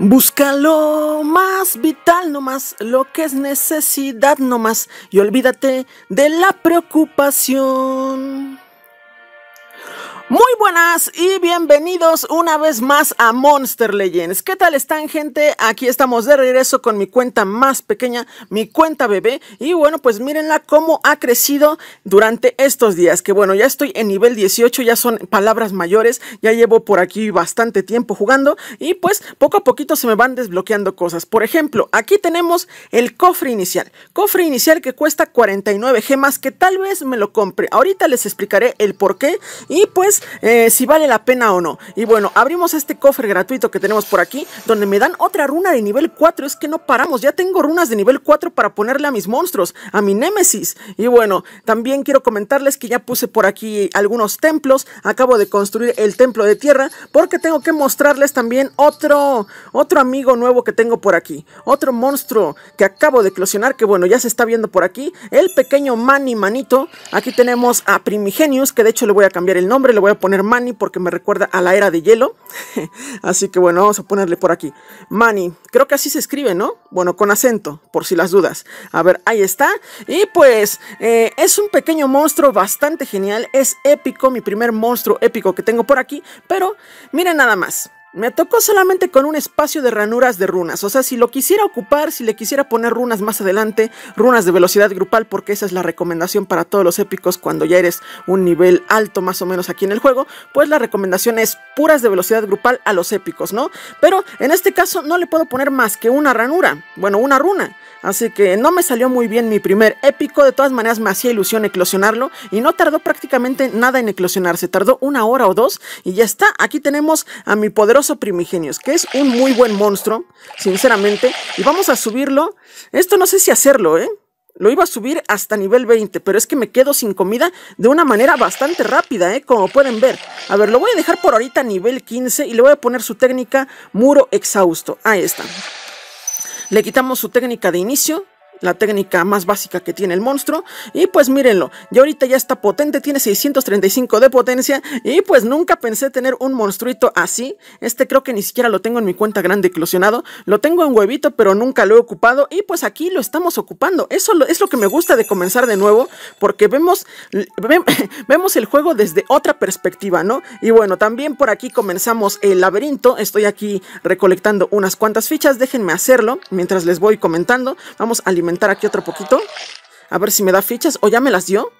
Busca lo más vital más lo que es necesidad no más y olvídate de la preocupación. Muy buenas y bienvenidos una vez más a Monster Legends. ¿Qué tal están gente? Aquí estamos de regreso con mi cuenta más pequeña, mi cuenta bebé. Y bueno, pues mírenla cómo ha crecido durante estos días. Que bueno, ya estoy en nivel 18, ya son palabras mayores, ya llevo por aquí bastante tiempo jugando y pues poco a poquito se me van desbloqueando cosas. Por ejemplo, aquí tenemos el cofre inicial. Cofre inicial que cuesta 49 gemas que tal vez me lo compre. Ahorita les explicaré el por qué y pues eh, si vale la pena o no. Y bueno, abrimos este cofre gratuito que tenemos por aquí, donde me dan otra runa de nivel 4. Es que no paramos, ya tengo runas de nivel 4 para ponerle a mis monstruos, a mi némesis. Y bueno, también quiero comentarles que ya puse por aquí algunos templos. Acabo de construir el templo de tierra, porque tengo que mostrarles también otro, otro amigo nuevo que tengo por aquí. Otro monstruo que acabo de eclosionar, que bueno, ya se está viendo por aquí. El pequeño Mani Manito. Aquí tenemos a Primigenius, que de hecho le voy a cambiar el nombre, le voy voy a poner Manny porque me recuerda a la era de hielo. así que bueno, vamos a ponerle por aquí. Manny, creo que así se escribe, ¿no? Bueno, con acento, por si las dudas. A ver, ahí está. Y pues eh, es un pequeño monstruo bastante genial. Es épico, mi primer monstruo épico que tengo por aquí. Pero miren nada más. Me tocó solamente con un espacio de ranuras de runas. O sea, si lo quisiera ocupar, si le quisiera poner runas más adelante, runas de velocidad grupal, porque esa es la recomendación para todos los épicos cuando ya eres un nivel alto más o menos aquí en el juego, pues la recomendación es puras de velocidad grupal a los épicos, ¿no? Pero en este caso no le puedo poner más que una ranura, bueno, una runa. Así que no me salió muy bien mi primer épico, de todas maneras me hacía ilusión eclosionarlo y no tardó prácticamente nada en eclosionarse, tardó una hora o dos y ya está. Aquí tenemos a mi poderoso primigenios, que es un muy buen monstruo, sinceramente, y vamos a subirlo. Esto no sé si hacerlo, ¿eh? Lo iba a subir hasta nivel 20, pero es que me quedo sin comida de una manera bastante rápida, ¿eh? como pueden ver. A ver, lo voy a dejar por ahorita a nivel 15 y le voy a poner su técnica muro exhausto. Ahí está. Le quitamos su técnica de inicio la técnica más básica que tiene el monstruo. Y pues mírenlo, ya ahorita ya está potente, tiene 635 de potencia. Y pues nunca pensé tener un monstruito así. Este creo que ni siquiera lo tengo en mi cuenta grande eclosionado. Lo tengo en huevito, pero nunca lo he ocupado. Y pues aquí lo estamos ocupando. Eso es lo que me gusta de comenzar de nuevo, porque vemos, vemos el juego desde otra perspectiva, ¿no? Y bueno, también por aquí comenzamos el laberinto. Estoy aquí recolectando unas cuantas fichas. Déjenme hacerlo mientras les voy comentando. Vamos a alimentar aquí otro poquito. A ver si me da fichas. ¿O ya me las dio?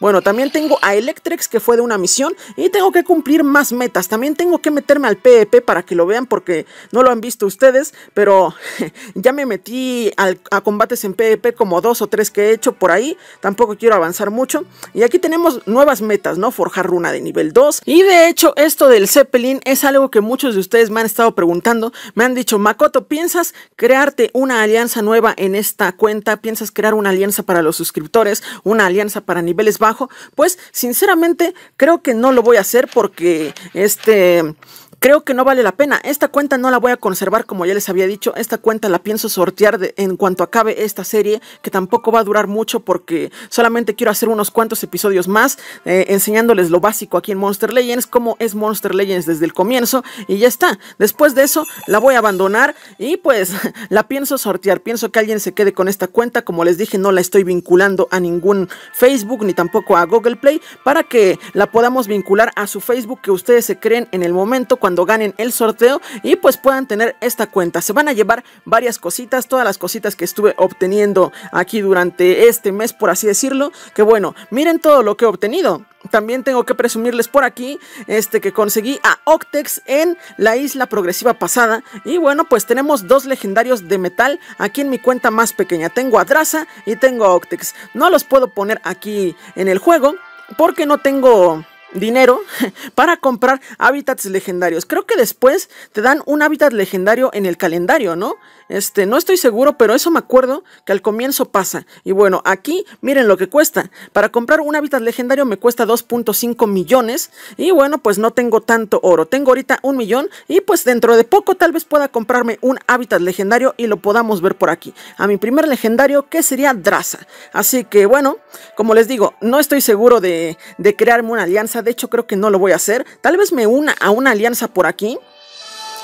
Bueno, también tengo a Electrex que fue de una misión y tengo que cumplir más metas. También tengo que meterme al PvP e para que lo vean porque no lo han visto ustedes, pero ya me metí a combates en PvP e como dos o tres que he hecho por ahí. Tampoco quiero avanzar mucho. Y aquí tenemos nuevas metas, ¿no? Forjar runa de nivel 2. Y de hecho esto del Zeppelin es algo que muchos de ustedes me han estado preguntando. Me han dicho, Makoto, ¿piensas crearte una alianza nueva en esta cuenta? ¿Piensas crear una alianza para los suscriptores? ¿Una alianza para niveles? bajo, pues sinceramente creo que no lo voy a hacer porque este Creo que no vale la pena. Esta cuenta no la voy a conservar, como ya les había dicho. Esta cuenta la pienso sortear en cuanto acabe esta serie, que tampoco va a durar mucho porque solamente quiero hacer unos cuantos episodios más, eh, enseñándoles lo básico aquí en Monster Legends, cómo es Monster Legends desde el comienzo, y ya está. Después de eso, la voy a abandonar y pues la pienso sortear. Pienso que alguien se quede con esta cuenta. Como les dije, no la estoy vinculando a ningún Facebook ni tampoco a Google Play para que la podamos vincular a su Facebook que ustedes se creen en el momento cuando ganen el sorteo y pues puedan tener esta cuenta. Se van a llevar varias cositas, todas las cositas que estuve obteniendo aquí durante este mes, por así decirlo. Que bueno, miren todo lo que he obtenido. También tengo que presumirles por aquí este que conseguí a Octex en la isla progresiva pasada. Y bueno, pues tenemos dos legendarios de metal aquí en mi cuenta más pequeña. Tengo a Draza y tengo a Octex. No los puedo poner aquí en el juego porque no tengo dinero para comprar hábitats legendarios. Creo que después te dan un hábitat legendario en el calendario, ¿no? Este, no estoy seguro, pero eso me acuerdo que al comienzo pasa. Y bueno, aquí miren lo que cuesta. Para comprar un hábitat legendario me cuesta 2.5 millones. Y bueno, pues no tengo tanto oro. Tengo ahorita un millón. Y pues dentro de poco tal vez pueda comprarme un hábitat legendario y lo podamos ver por aquí. A mi primer legendario que sería Draza. Así que bueno, como les digo, no estoy seguro de, de crearme una alianza. De hecho, creo que no lo voy a hacer. Tal vez me una a una alianza por aquí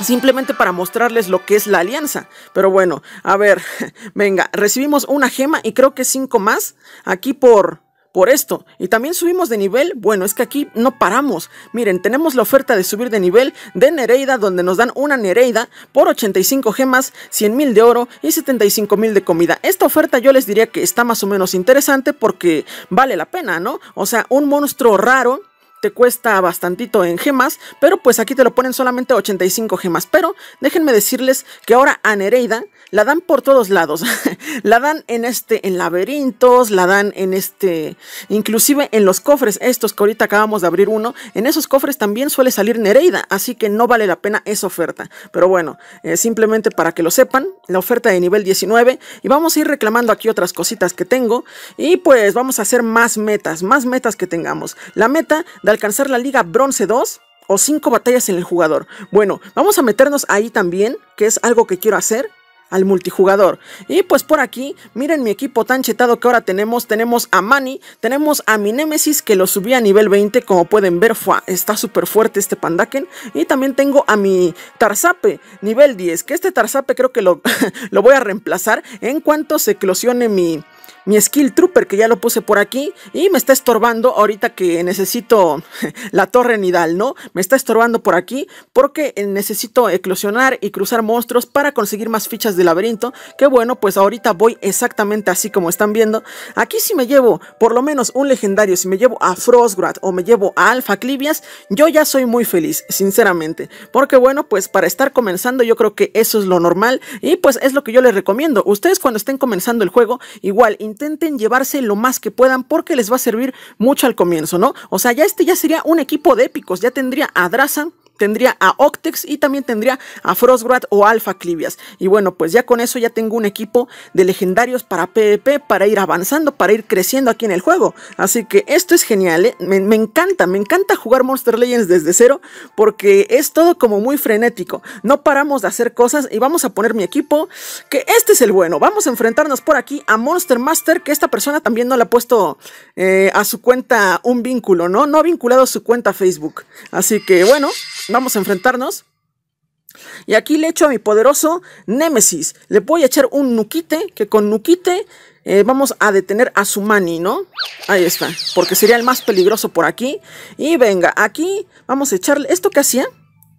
simplemente para mostrarles lo que es la alianza. Pero bueno, a ver, venga, recibimos una gema y creo que cinco más aquí por por esto. Y también subimos de nivel. Bueno, es que aquí no paramos. Miren, tenemos la oferta de subir de nivel de Nereida, donde nos dan una Nereida por 85 gemas, 100 mil de oro y 75 mil de comida. Esta oferta yo les diría que está más o menos interesante porque vale la pena, ¿no? O sea, un monstruo raro te cuesta bastantito en gemas, pero pues aquí te lo ponen solamente 85 gemas. Pero déjenme decirles que ahora a Nereida la dan por todos lados. la dan en este, en laberintos, la dan en este, inclusive en los cofres, estos que ahorita acabamos de abrir uno, en esos cofres también suele salir Nereida, así que no vale la pena esa oferta. Pero bueno, eh, simplemente para que lo sepan, la oferta de nivel 19 y vamos a ir reclamando aquí otras cositas que tengo y pues vamos a hacer más metas, más metas que tengamos. La meta alcanzar la Liga Bronce 2 o 5 batallas en el jugador. Bueno, vamos a meternos ahí también, que es algo que quiero hacer al multijugador. Y pues por aquí, miren mi equipo tan chetado que ahora tenemos. Tenemos a Manny, tenemos a mi Nemesis que lo subí a nivel 20, como pueden ver, está súper fuerte este Pandaken. Y también tengo a mi Tarzape, nivel 10, que este Tarzape creo que lo, lo voy a reemplazar en cuanto se eclosione mi mi skill trooper que ya lo puse por aquí y me está estorbando ahorita que necesito la torre nidal, ¿no? Me está estorbando por aquí porque necesito eclosionar y cruzar monstruos para conseguir más fichas de laberinto, que bueno, pues ahorita voy exactamente así como están viendo. Aquí si me llevo por lo menos un legendario, si me llevo a Frostgrad o me llevo a Alpha Clivias, yo ya soy muy feliz, sinceramente, porque bueno, pues para estar comenzando yo creo que eso es lo normal y pues es lo que yo les recomiendo. Ustedes cuando estén comenzando el juego, igual intenten llevarse lo más que puedan porque les va a servir mucho al comienzo, ¿no? O sea, ya este ya sería un equipo de épicos, ya tendría a Drazan tendría a Octex y también tendría a Frostgrad o Alpha Clivias. Y bueno, pues ya con eso ya tengo un equipo de legendarios para PvP, para ir avanzando, para ir creciendo aquí en el juego. Así que esto es genial, ¿eh? me, encanta, me encanta jugar Monster Legends desde cero porque es todo como muy frenético. No paramos de hacer cosas y vamos a poner mi equipo, que este es el bueno. Vamos a enfrentarnos por aquí a Monster Master, que esta persona también no le ha puesto eh, a su cuenta un vínculo, ¿no? No ha vinculado su cuenta a Facebook. Así que bueno, Vamos a enfrentarnos. Y aquí le echo a mi poderoso Némesis. Le voy a echar un Nukite, que con Nukite eh, vamos a detener a Sumani, ¿no? Ahí está, porque sería el más peligroso por aquí. Y venga, aquí vamos a echarle... ¿Esto que hacía?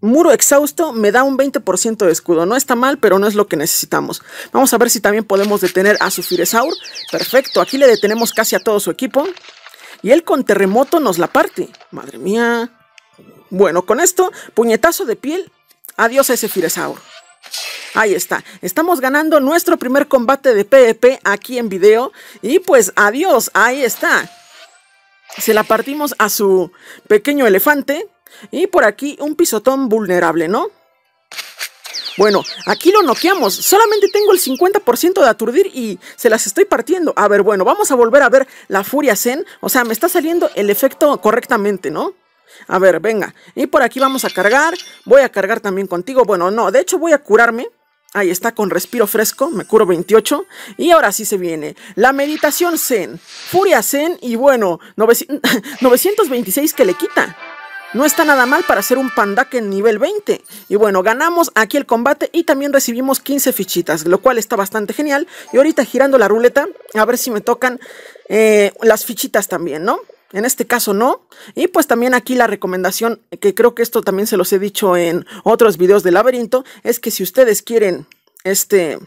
Muro exhausto me da un 20% de escudo. No está mal, pero no es lo que necesitamos. Vamos a ver si también podemos detener a Sufiresaur. Perfecto, aquí le detenemos casi a todo su equipo. Y él con terremoto nos la parte. Madre mía. Bueno, con esto, puñetazo de piel, adiós a ese Firesaur. Ahí está, estamos ganando nuestro primer combate de PvP aquí en video y pues adiós, ahí está. Se la partimos a su pequeño elefante y por aquí un pisotón vulnerable, ¿no? Bueno, aquí lo noqueamos, solamente tengo el 50% de aturdir y se las estoy partiendo. A ver, bueno, vamos a volver a ver la Furia Zen, o sea, me está saliendo el efecto correctamente, ¿no? A ver, venga. Y por aquí vamos a cargar. Voy a cargar también contigo. Bueno, no, de hecho voy a curarme. Ahí está, con respiro fresco, me curo 28. Y ahora sí se viene. La meditación Zen, Furia Zen y bueno, 926 que le quita. No está nada mal para hacer un pandaque en nivel 20. Y bueno, ganamos aquí el combate y también recibimos 15 fichitas, lo cual está bastante genial. Y ahorita girando la ruleta, a ver si me tocan eh, las fichitas también, ¿no? en este caso no. Y pues también aquí la recomendación, que creo que esto también se los he dicho en otros videos del laberinto, es que si ustedes quieren este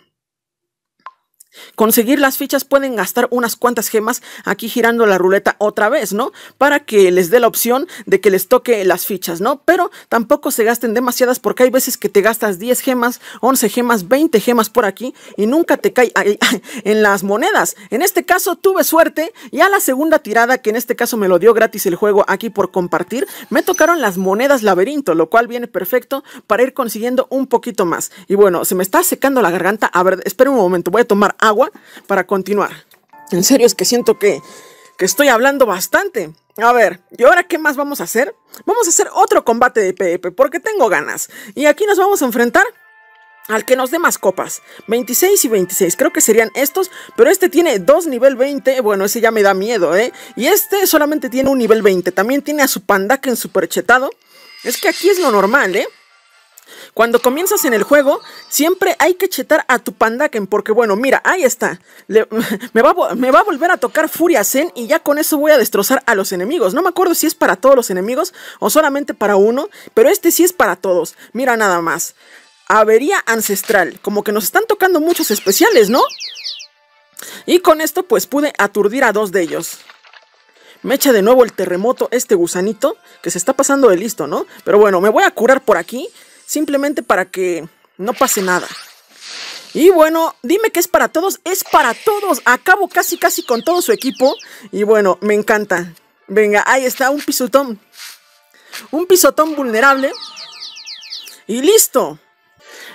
conseguir las fichas pueden gastar unas cuantas gemas aquí girando la ruleta otra vez, ¿no? Para que les dé la opción de que les toque las fichas, ¿no? Pero tampoco se gasten demasiadas porque hay veces que te gastas 10 gemas, 11 gemas, 20 gemas por aquí y nunca te cae en las monedas. En este caso tuve suerte y a la segunda tirada, que en este caso me lo dio gratis el juego aquí por compartir, me tocaron las monedas laberinto, lo cual viene perfecto para ir consiguiendo un poquito más. Y bueno, se me está secando la garganta. A ver, espera un momento, voy a tomar agua para continuar. En serio es que siento que, estoy hablando bastante. A ver, ¿y ahora qué más vamos a hacer? Vamos a hacer otro combate de PvP porque tengo ganas. Y aquí nos vamos a enfrentar al que nos dé más copas. 26 y 26, creo que serían estos, pero este tiene dos nivel 20, bueno, ese ya me da miedo, ¿eh? Y este solamente tiene un nivel 20, también tiene a su pandaken en superchetado. Es que aquí es lo normal, ¿eh? Cuando comienzas en el juego, siempre hay que chetar a tu pandaken, porque bueno, mira, ahí está. me, va, me, va, a volver a tocar Furia Zen y ya con eso voy a destrozar a los enemigos. No me acuerdo si es para todos los enemigos o solamente para uno, pero este sí es para todos. Mira nada más. Avería ancestral. Como que nos están tocando muchos especiales, ¿no? Y con esto pues pude aturdir a dos de ellos. Me echa de nuevo el terremoto este gusanito que se está pasando de listo, ¿no? Pero bueno, me voy a curar por aquí simplemente para que no pase nada. Y bueno, dime que es para todos, es para todos. Acabo casi casi con todo su equipo. Y bueno, me encanta. Venga, ahí está, un pisotón. Un pisotón vulnerable. Y listo.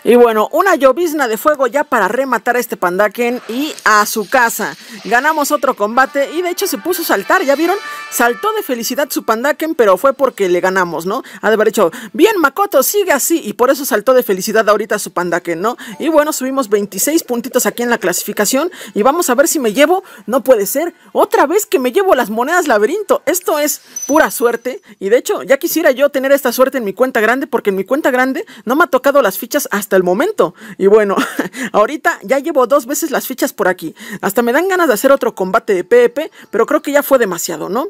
Y bueno, una llovizna de fuego ya para rematar a este pandaken y a su casa. Ganamos otro combate y de hecho se puso a saltar, ¿ya vieron? saltó de felicidad su pandaken, pero fue porque le ganamos, ¿no? Ha de haber dicho, bien Makoto, sigue así, y por eso saltó de felicidad ahorita su pandaken, ¿no? Y bueno, subimos 26 puntitos aquí en la clasificación, y vamos a ver si me llevo, no puede ser, otra vez que me llevo las monedas laberinto, esto es pura suerte, y de hecho, ya quisiera yo tener esta suerte en mi cuenta grande, porque en mi cuenta grande no me ha tocado las fichas hasta el momento, y bueno, ahorita ya llevo dos veces las fichas por aquí, hasta me dan ganas de hacer otro combate de PP, pero creo que ya fue demasiado, ¿no?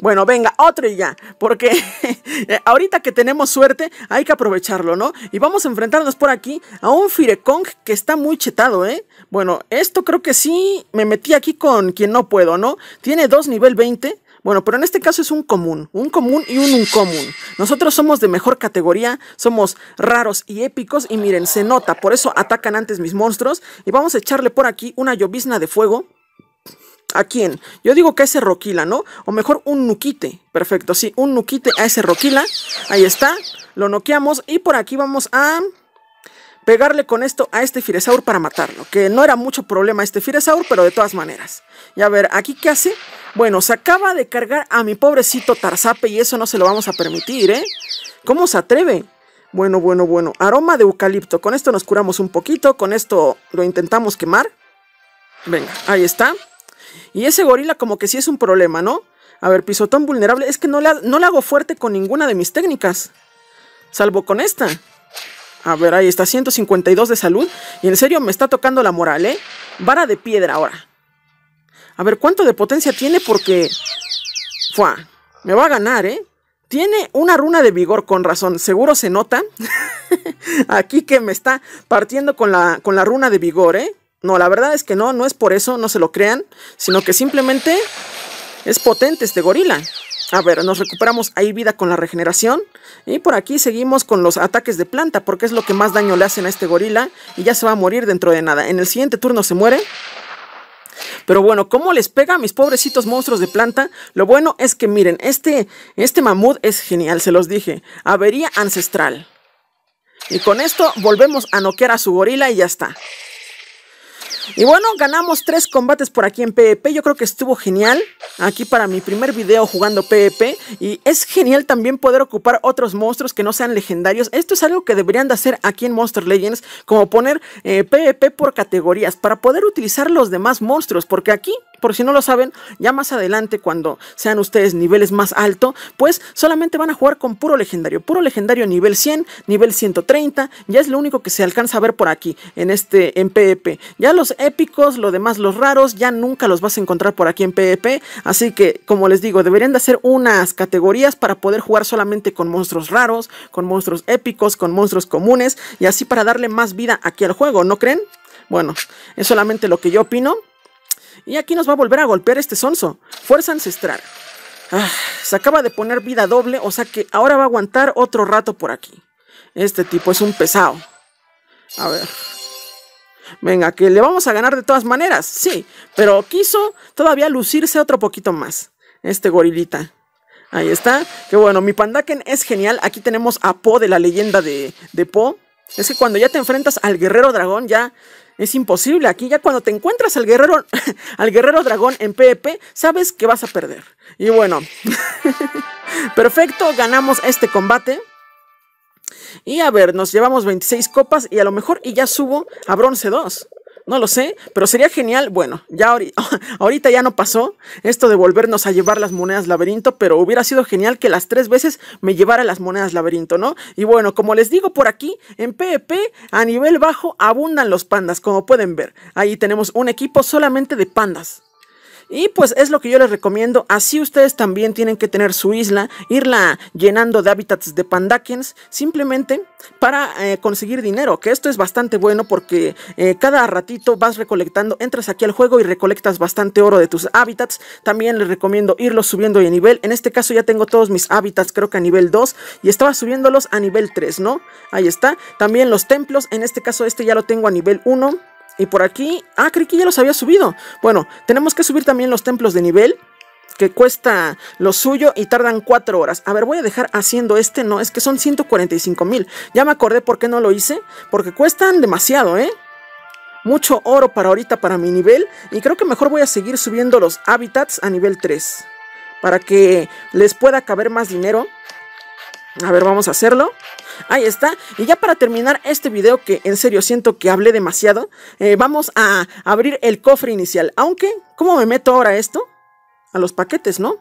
Bueno, venga, otro y ya, porque eh, ahorita que tenemos suerte hay que aprovecharlo, ¿no? Y vamos a enfrentarnos por aquí a un Kong que está muy chetado, ¿eh? Bueno, esto creo que sí me metí aquí con quien no puedo, ¿no? Tiene dos nivel 20, bueno, pero en este caso es un común, un común y un incomún. Nosotros somos de mejor categoría, somos raros y épicos y miren, se nota, por eso atacan antes mis monstruos y vamos a echarle por aquí una llovizna de fuego ¿A quién? Yo digo que a ese Roquila, ¿no? O mejor un Nuquite. Perfecto, sí, un Nuquite a ese Roquila. Ahí está. Lo noqueamos. Y por aquí vamos a pegarle con esto a este Firesaur para matarlo. Que no era mucho problema este Firesaur, pero de todas maneras. Y a ver, ¿aquí qué hace? Bueno, se acaba de cargar a mi pobrecito Tarzape y eso no se lo vamos a permitir, ¿eh? ¿Cómo se atreve? Bueno, bueno, bueno. Aroma de eucalipto. Con esto nos curamos un poquito. Con esto lo intentamos quemar. Venga, ahí está. Y ese gorila como que sí es un problema, ¿no? A ver, pisotón vulnerable. Es que no la, no la hago fuerte con ninguna de mis técnicas. Salvo con esta. A ver, ahí está, 152 de salud. Y en serio me está tocando la moral, ¿eh? Vara de piedra ahora. A ver, ¿cuánto de potencia tiene? Porque... Fua, me va a ganar, ¿eh? Tiene una runa de vigor, con razón. Seguro se nota. Aquí que me está partiendo con la, con la runa de vigor, ¿eh? No, la verdad es que no, no es por eso, no se lo crean, sino que simplemente es potente este gorila. A ver, nos recuperamos ahí vida con la regeneración. Y por aquí seguimos con los ataques de planta, porque es lo que más daño le hacen a este gorila. Y ya se va a morir dentro de nada. En el siguiente turno se muere. Pero bueno, ¿cómo les pega a mis pobrecitos monstruos de planta? Lo bueno es que miren, este, este mamut es genial, se los dije. Avería ancestral. Y con esto volvemos a noquear a su gorila y ya está. Y bueno, ganamos tres combates por aquí en PvP. Yo creo que estuvo genial. Aquí para mi primer video jugando PvP. Y es genial también poder ocupar otros monstruos que no sean legendarios. Esto es algo que deberían de hacer aquí en Monster Legends. Como poner eh, PvP por categorías. Para poder utilizar los demás monstruos. Porque aquí por si no lo saben, ya más adelante, cuando sean ustedes niveles más alto, pues solamente van a jugar con puro legendario. Puro legendario nivel 100, nivel 130, ya es lo único que se alcanza a ver por aquí, en este, en e Ya los épicos, lo demás, los raros, ya nunca los vas a encontrar por aquí en PvP. E así que, como les digo, deberían de hacer unas categorías para poder jugar solamente con monstruos raros, con monstruos épicos, con monstruos comunes, y así para darle más vida aquí al juego, ¿no creen? Bueno, es solamente lo que yo opino. Y aquí nos va a volver a golpear este sonso. Fuerza ancestral. Ah, se acaba de poner vida doble, o sea que ahora va a aguantar otro rato por aquí. Este tipo es un pesado. A ver. Venga, que le vamos a ganar de todas maneras, sí, pero quiso todavía lucirse otro poquito más. Este gorilita. Ahí está. Que bueno, mi Pandaken es genial. Aquí tenemos a Po de la leyenda de, de Po. Es que cuando ya te enfrentas al guerrero dragón, ya es imposible. Aquí ya cuando te encuentras al guerrero, al guerrero dragón en PvP, sabes que vas a perder. Y bueno. Perfecto, ganamos este combate. Y a ver, nos llevamos 26 copas y a lo mejor ya subo a bronce 2. No lo sé, pero sería genial. Bueno, ya ahorita ya no pasó esto de volvernos a llevar las monedas laberinto, pero hubiera sido genial que las tres veces me llevara las monedas laberinto, ¿no? Y bueno, como les digo por aquí, en P.E.P. E a nivel bajo abundan los pandas, como pueden ver. Ahí tenemos un equipo solamente de pandas. Y pues es lo que yo les recomiendo. Así ustedes también tienen que tener su isla, irla llenando de hábitats de Pandakens, simplemente para eh, conseguir dinero. Que esto es bastante bueno porque eh, cada ratito vas recolectando, entras aquí al juego y recolectas bastante oro de tus hábitats. También les recomiendo irlos subiendo de nivel. En este caso ya tengo todos mis hábitats, creo que a nivel 2, y estaba subiéndolos a nivel 3, ¿no? Ahí está. También los templos, en este caso este ya lo tengo a nivel 1. Y por aquí, ah, creí que ya los había subido. Bueno, tenemos que subir también los templos de nivel que cuesta lo suyo y tardan 4 horas. A ver, voy a dejar haciendo este, no, es que son 145 mil. Ya me acordé por qué no lo hice, porque cuestan demasiado, ¿eh? Mucho oro para ahorita para mi nivel y creo que mejor voy a seguir subiendo los hábitats a nivel 3 para que les pueda caber más dinero a ver, vamos a hacerlo. Ahí está. Y ya para terminar este video, que en serio siento que hablé demasiado, eh, vamos a abrir el cofre inicial. Aunque, ¿cómo me meto ahora esto? A los paquetes, ¿no?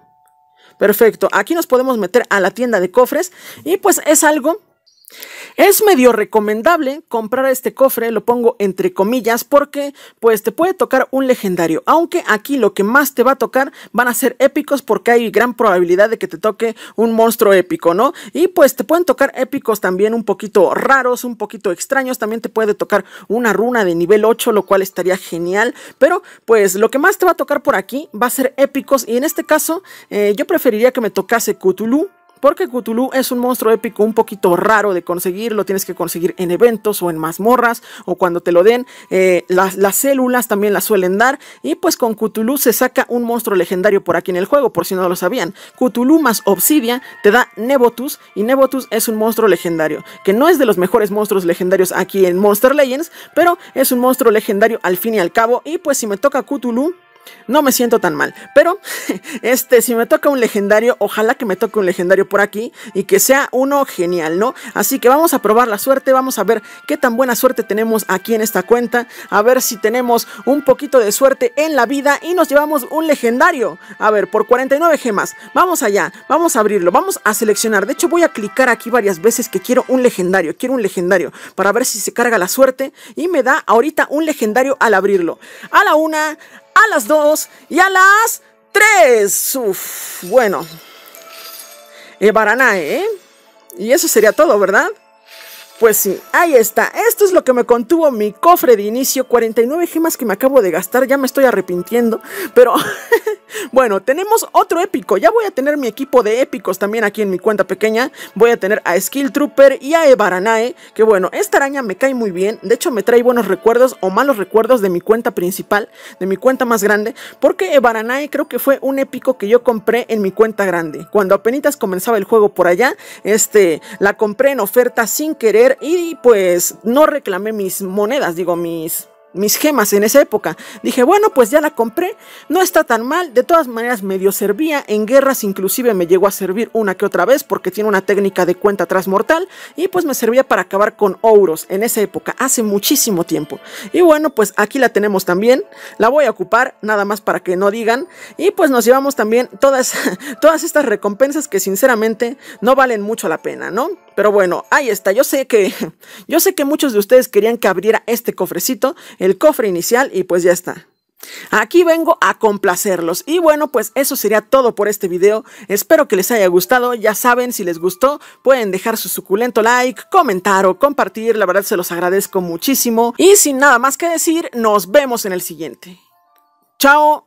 Perfecto, aquí nos podemos meter a la tienda de cofres y pues es algo es medio recomendable comprar este cofre, lo pongo entre comillas, porque pues te puede tocar un legendario, aunque aquí lo que más te va a tocar van a ser épicos porque hay gran probabilidad de que te toque un monstruo épico, ¿no? Y pues te pueden tocar épicos también un poquito raros, un poquito extraños, también te puede tocar una runa de nivel 8, lo cual estaría genial, pero pues lo que más te va a tocar por aquí va a ser épicos y en este caso eh, yo preferiría que me tocase Cthulhu porque Cthulhu es un monstruo épico un poquito raro de conseguir, lo tienes que conseguir en eventos o en mazmorras o cuando te lo den, eh, las, las, células también las suelen dar y pues con Cthulhu se saca un monstruo legendario por aquí en el juego, por si no lo sabían. Cthulhu más Obsidia te da Nebotus y Nebotus es un monstruo legendario, que no es de los mejores monstruos legendarios aquí en Monster Legends, pero es un monstruo legendario al fin y al cabo y pues si me toca Cthulhu no me siento tan mal. Pero, este, si me toca un legendario, ojalá que me toque un legendario por aquí y que sea uno genial, ¿no? Así que vamos a probar la suerte, vamos a ver qué tan buena suerte tenemos aquí en esta cuenta, a ver si tenemos un poquito de suerte en la vida y nos llevamos un legendario. A ver, por 49 gemas, vamos allá, vamos a abrirlo, vamos a seleccionar. De hecho, voy a clicar aquí varias veces que quiero un legendario, quiero un legendario, para ver si se carga la suerte y me da ahorita un legendario al abrirlo. A la una, a las 2 y a las 3. Uf, bueno. Eh, Barana, ¿eh? Y eso sería todo, ¿verdad? Pues sí, ahí está. Esto es lo que me contuvo mi cofre de inicio. 49 gemas que me acabo de gastar. Ya me estoy arrepintiendo. Pero Bueno, tenemos otro épico. Ya voy a tener mi equipo de épicos también aquí en mi cuenta pequeña. Voy a tener a Skill Trooper y a Evaranae. Que bueno, esta araña me cae muy bien. De hecho, me trae buenos recuerdos o malos recuerdos de mi cuenta principal, de mi cuenta más grande. Porque Evaranae creo que fue un épico que yo compré en mi cuenta grande. Cuando apenas comenzaba el juego por allá, este, la compré en oferta sin querer y pues no reclamé mis monedas, digo mis mis gemas en esa época. Dije, bueno, pues ya la compré, no está tan mal, de todas maneras medio servía, en guerras inclusive me llegó a servir una que otra vez porque tiene una técnica de cuenta trasmortal y pues me servía para acabar con Ouros en esa época, hace muchísimo tiempo. Y bueno, pues aquí la tenemos también, la voy a ocupar, nada más para que no digan, y pues nos llevamos también todas, todas estas recompensas que sinceramente no valen mucho la pena, ¿no? Pero bueno, ahí está. Yo sé que yo sé que muchos de ustedes querían que abriera este cofrecito, el cofre inicial y pues ya está. Aquí vengo a complacerlos y bueno pues eso sería todo por este video, espero que les haya gustado, ya saben si les gustó pueden dejar su suculento like, comentar o compartir, la verdad se los agradezco muchísimo y sin nada más que decir nos vemos en el siguiente. Chao.